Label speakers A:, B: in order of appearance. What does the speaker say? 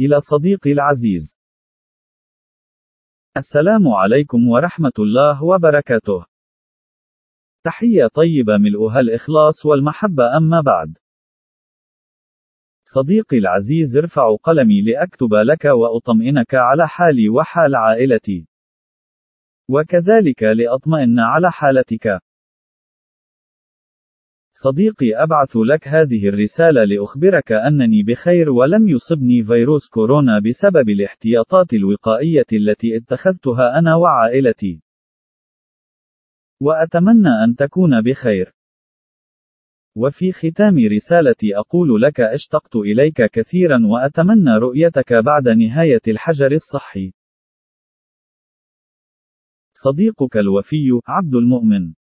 A: إلى صديقي العزيز. السلام عليكم ورحمة الله
B: وبركاته. تحية طيبة ملؤها الإخلاص والمحبة أما بعد. صديقي العزيز ارفع قلمي لأكتب لك وأطمئنك على حالي وحال عائلتي. وكذلك لأطمئن على حالتك. صديقي أبعث لك هذه الرسالة لأخبرك أنني بخير ولم يصبني فيروس كورونا بسبب الاحتياطات الوقائية التي اتخذتها أنا وعائلتي. وأتمنى أن تكون بخير. وفي ختام رسالتي أقول لك اشتقت إليك كثيرا وأتمنى رؤيتك بعد
A: نهاية الحجر الصحي. صديقك الوفي عبد المؤمن